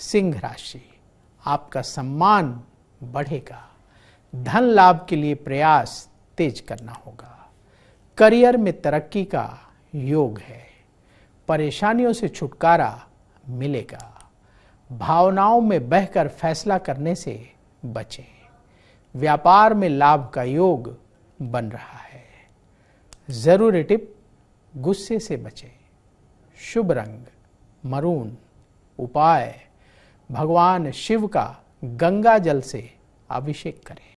सिंह राशि आपका सम्मान बढ़ेगा धन लाभ के लिए प्रयास तेज करना होगा करियर में तरक्की का योग है परेशानियों से छुटकारा मिलेगा भावनाओं में बहकर फैसला करने से बचें व्यापार में लाभ का योग बन रहा है ज़रूरी टिप गुस्से से बचें शुभ रंग मरून उपाय भगवान शिव का गंगा जल से अभिषेक करें